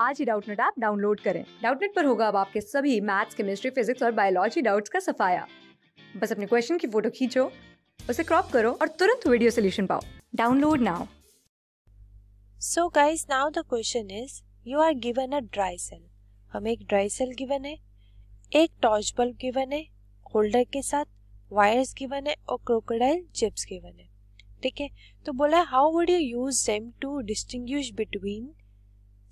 आज ही Doubtnut app download करें डाउटनेट पर होगा अब आपके सभी मैथ्स केमिस्ट्री फिजिक्स और बायोलॉजी डाउट्स का सफाया बस अपने क्वेश्चन की फोटो खींचो उसे क्रॉप करो और तुरंत वीडियो सोल्यूशन पाओ download now so guys now the question is you are given a dry cell हमें एक ड्राई सेल गिवन है एक टॉर्च बल्ब गिवन है होल्डर के साथ वायर्स गिवन है और क्रोकोडाइल चिप्स गिवन है ठीक है तो बोला how would you use them to distinguish between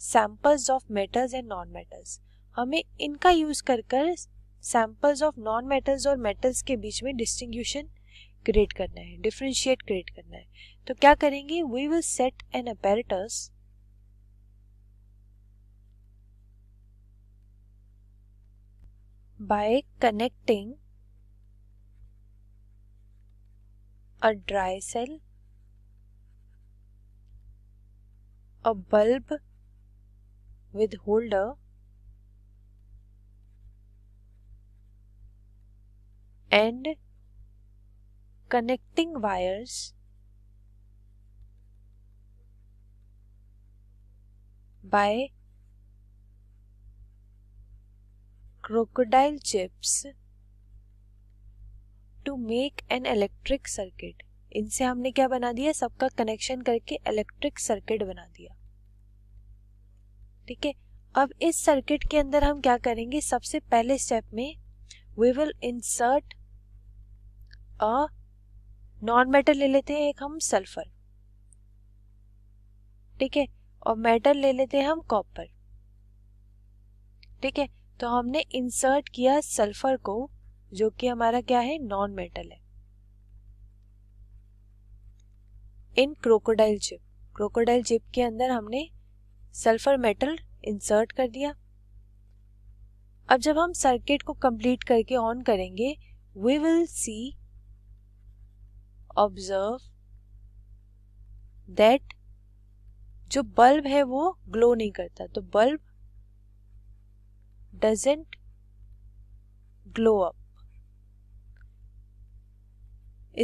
samples of metals and non metals हमें इनका यूज कर कर सैंपल्स ऑफ नॉन मेटल्स और मेटल्स के बीच में डिस्टिंग्यूशन क्रिएट करना है डिफ्रेंशिएट क्रिएट करना है तो क्या करेंगे we will set an apparatus by connecting a dry cell a bulb with holder and connecting wires by crocodile chips to make an electric circuit इनसे हमने क्या बना दिया सबका कनेक्शन करके इलेक्ट्रिक सर्किट बना दिया ठीक है अब इस सर्किट के अंदर हम क्या करेंगे सबसे पहले स्टेप में we will insert a non metal ले लेते हैं एक हम सल्फर ठीक है और मेटल ले लेते हैं हम कॉपर ठीक है तो हमने इंसर्ट किया सल्फर को जो कि हमारा क्या है नॉन मेटल है in crocodile chip crocodile chip के अंदर हमने सल्फर मेटल इंसर्ट कर दिया अब जब हम सर्किट को कंप्लीट करके ऑन करेंगे we will see observe that जो बल्ब है वो ग्लो नहीं करता तो बल्ब डजेंट ग्लो अप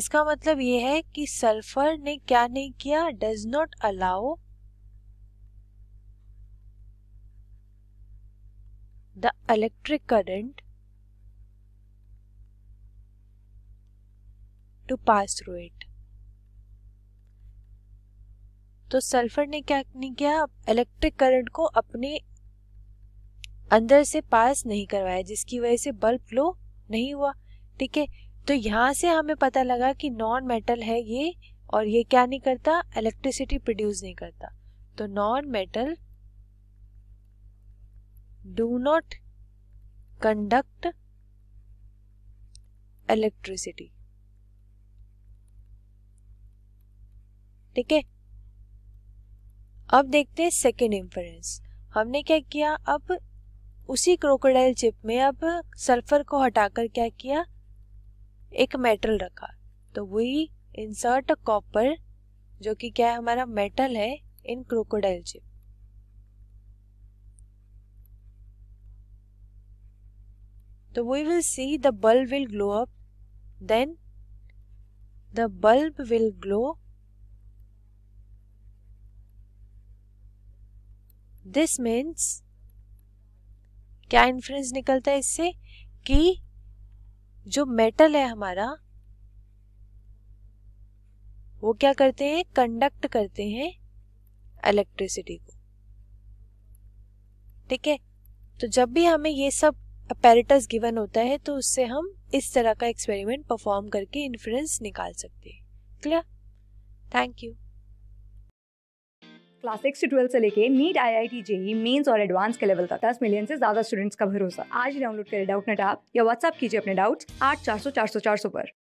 इसका मतलब ये है कि सल्फर ने क्या नहीं किया does not allow the electric current to pass through it. तो सल्फर ने क्या नहीं किया इलेक्ट्रिक करंट को अपने अंदर से पास नहीं करवाया जिसकी वजह से बल्ब ग्लो नहीं हुआ ठीक है तो यहाँ से हमें पता लगा कि नॉन मेटल है ये और ये क्या नहीं करता इलेक्ट्रिसिटी प्रोड्यूस नहीं करता तो non metal do not conduct electricity ठीक है अब देखते हैं सेकेंड इंफरेंस हमने क्या किया अब उसी क्रोकोडाइल चिप में अब सल्फर को हटाकर क्या किया एक मेटल रखा तो वही इंसर्ट कॉपर जो कि क्या है हमारा मेटल है इन क्रोकोडाइल चिप तो we will see the bulb will glow up then the bulb will glow this means क्या इन्फ्लुएंस निकलता है इससे कि जो मेटल है हमारा वो क्या करते हैं कंडक्ट करते हैं इलेक्ट्रिसिटी को ठीक है तो जब भी हमें ये सब अपेरेटस गिवन होता है तो उससे हम इस तरह का एक्सपेरिमेंट परफॉर्म करके इन्फ्लुएंस निकाल सकते हैं clear thank you class six से ट्वेल्व से लेके NEET I I T JEE mains और एडवांस के लेवल का दस मिलियन से ज्यादा स्टूडेंट्स का भरोसा आज ही डाउनलोड करें डाउट नेट आप या व्हाट्सअप कीजिए अपने डाउट्स आठ चार सौ चार सौ चार सौ पर